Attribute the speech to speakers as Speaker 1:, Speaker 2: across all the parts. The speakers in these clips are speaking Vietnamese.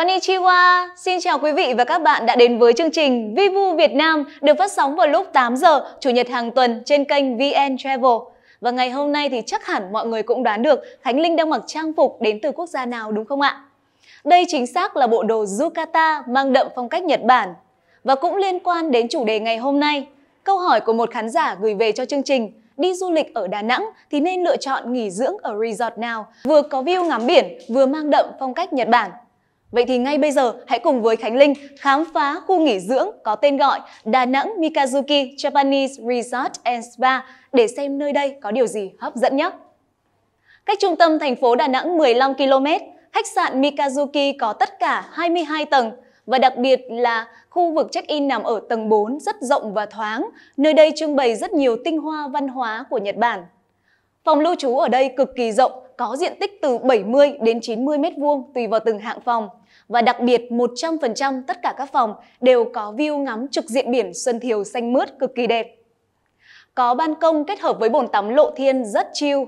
Speaker 1: Konnichiwa, xin chào quý vị và các bạn đã đến với chương trình Vivu Việt Nam được phát sóng vào lúc 8 giờ Chủ nhật hàng tuần trên kênh VN Travel. Và ngày hôm nay thì chắc hẳn mọi người cũng đoán được Khánh Linh đang mặc trang phục đến từ quốc gia nào đúng không ạ? Đây chính xác là bộ đồ yukata mang đậm phong cách Nhật Bản. Và cũng liên quan đến chủ đề ngày hôm nay, câu hỏi của một khán giả gửi về cho chương trình đi du lịch ở Đà Nẵng thì nên lựa chọn nghỉ dưỡng ở resort nào, vừa có view ngắm biển, vừa mang đậm phong cách Nhật Bản. Vậy thì ngay bây giờ hãy cùng với Khánh Linh khám phá khu nghỉ dưỡng có tên gọi Đà Nẵng Mikazuki Japanese Resort and Spa để xem nơi đây có điều gì hấp dẫn nhé. Cách trung tâm thành phố Đà Nẵng 15 km, khách sạn Mikazuki có tất cả 22 tầng và đặc biệt là khu vực check-in nằm ở tầng 4 rất rộng và thoáng. Nơi đây trưng bày rất nhiều tinh hoa văn hóa của Nhật Bản. Phòng lưu trú ở đây cực kỳ rộng, có diện tích từ 70 đến 90 m2 tùy vào từng hạng phòng. Và đặc biệt 100% tất cả các phòng đều có view ngắm trực diện biển Xuân Thiều xanh mướt cực kỳ đẹp. Có ban công kết hợp với bồn tắm lộ thiên rất chill.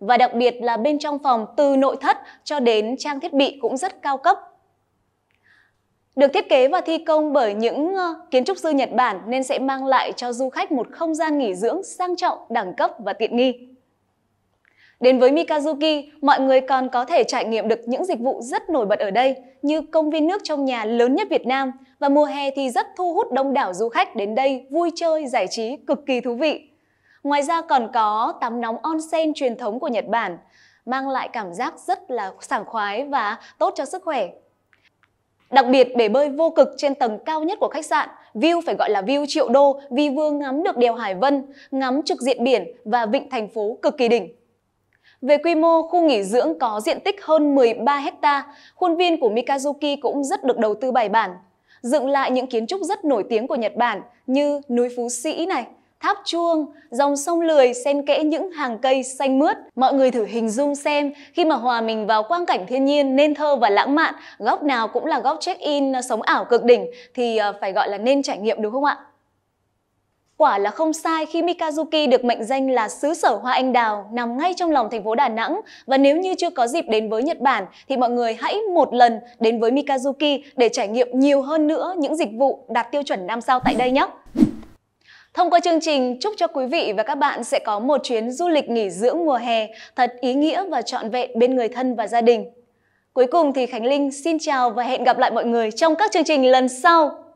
Speaker 1: Và đặc biệt là bên trong phòng từ nội thất cho đến trang thiết bị cũng rất cao cấp. Được thiết kế và thi công bởi những ờ, kiến trúc sư Nhật Bản nên sẽ mang lại cho du khách một không gian nghỉ dưỡng sang trọng, đẳng cấp và tiện nghi. Đến với Mikazuki, mọi người còn có thể trải nghiệm được những dịch vụ rất nổi bật ở đây như công viên nước trong nhà lớn nhất Việt Nam và mùa hè thì rất thu hút đông đảo du khách đến đây vui chơi, giải trí cực kỳ thú vị. Ngoài ra còn có tắm nóng onsen truyền thống của Nhật Bản, mang lại cảm giác rất là sảng khoái và tốt cho sức khỏe. Đặc biệt bể bơi vô cực trên tầng cao nhất của khách sạn, view phải gọi là view triệu đô vì vừa ngắm được đèo Hải Vân, ngắm trực diện biển và vịnh thành phố cực kỳ đỉnh. Về quy mô, khu nghỉ dưỡng có diện tích hơn 13 hecta, khuôn viên của Mikazuki cũng rất được đầu tư bài bản. Dựng lại những kiến trúc rất nổi tiếng của Nhật Bản như núi Phú Sĩ này, tháp chuông, dòng sông lười xen kẽ những hàng cây xanh mướt. Mọi người thử hình dung xem khi mà hòa mình vào quang cảnh thiên nhiên nên thơ và lãng mạn, góc nào cũng là góc check-in sống ảo cực đỉnh thì ờ, phải gọi là nên trải nghiệm đúng không ạ? Quả là không sai khi Mikazuki được mệnh danh là xứ sở hoa anh đào nằm ngay trong lòng thành phố Đà Nẵng và nếu như chưa có dịp đến với Nhật Bản thì mọi người hãy một lần đến với Mikazuki để trải nghiệm nhiều hơn nữa những dịch vụ đạt tiêu chuẩn 5 sao tại đây nhé. Thông qua chương trình, chúc cho quý vị và các bạn sẽ có một chuyến du lịch nghỉ dưỡng mùa hè thật ý nghĩa và trọn vẹn bên người thân và gia đình. Cuối cùng thì Khánh Linh xin chào và hẹn gặp lại mọi người trong các chương trình lần sau.